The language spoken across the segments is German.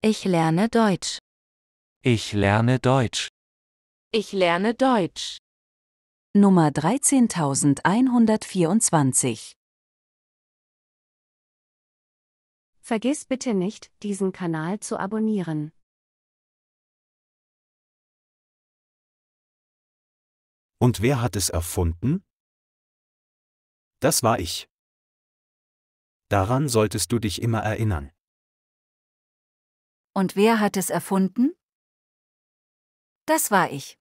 Ich lerne Deutsch. Ich lerne Deutsch. Ich lerne Deutsch. Nummer 13124. Vergiss bitte nicht, diesen Kanal zu abonnieren. Und wer hat es erfunden? Das war ich. Daran solltest du dich immer erinnern. Und wer hat es erfunden? Das war ich.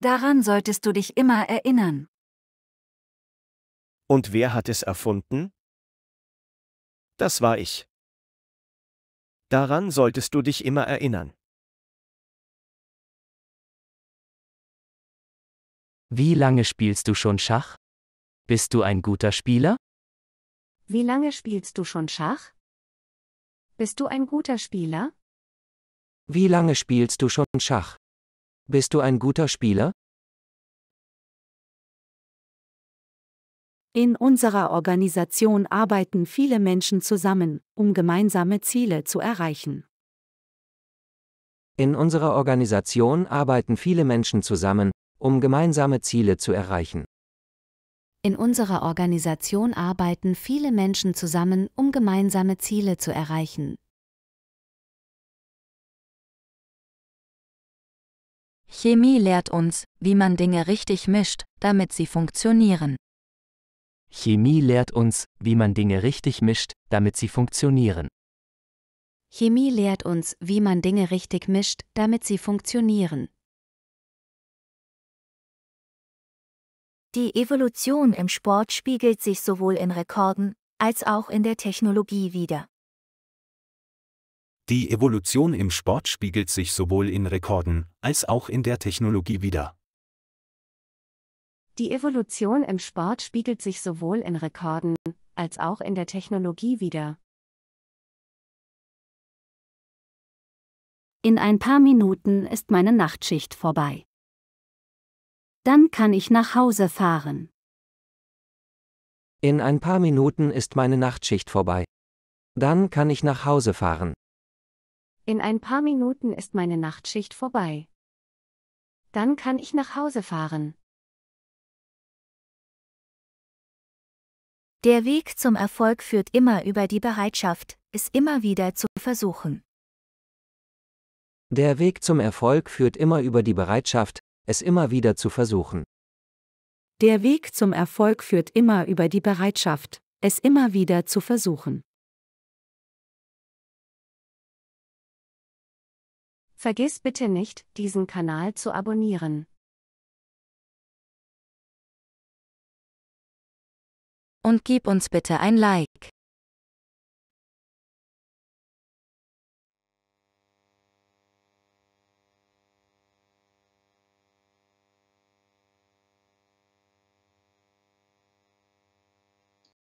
Daran solltest du dich immer erinnern. Und wer hat es erfunden? Das war ich. Daran solltest du dich immer erinnern. Wie lange spielst du schon Schach? Bist du ein guter Spieler? Wie lange spielst du schon Schach? Bist du ein guter Spieler? Wie lange spielst du schon Schach? Bist du ein guter Spieler? In unserer Organisation arbeiten viele Menschen zusammen, um gemeinsame Ziele zu erreichen. In unserer Organisation arbeiten viele Menschen zusammen, um gemeinsame Ziele zu erreichen. In unserer Organisation arbeiten viele Menschen zusammen, um gemeinsame Ziele zu erreichen. Chemie lehrt uns, wie man Dinge richtig mischt, damit sie funktionieren. Chemie lehrt uns, wie man Dinge richtig mischt, damit sie funktionieren. Chemie lehrt uns, wie man Dinge richtig mischt, damit sie funktionieren. Die Evolution im Sport spiegelt sich sowohl in Rekorden als auch in der Technologie wider. Die Evolution im Sport spiegelt sich sowohl in Rekorden als auch in der Technologie wider. Die Evolution im Sport spiegelt sich sowohl in Rekorden als auch in der Technologie wider. In ein paar Minuten ist meine Nachtschicht vorbei. Dann kann ich nach Hause fahren. In ein paar Minuten ist meine Nachtschicht vorbei. Dann kann ich nach Hause fahren. In ein paar Minuten ist meine Nachtschicht vorbei. Dann kann ich nach Hause fahren. Der Weg zum Erfolg führt immer über die Bereitschaft, es immer wieder zu versuchen. Der Weg zum Erfolg führt immer über die Bereitschaft, es immer wieder zu versuchen. Der Weg zum Erfolg führt immer über die Bereitschaft, es immer wieder zu versuchen. Vergiss bitte nicht, diesen Kanal zu abonnieren. Und gib uns bitte ein Like.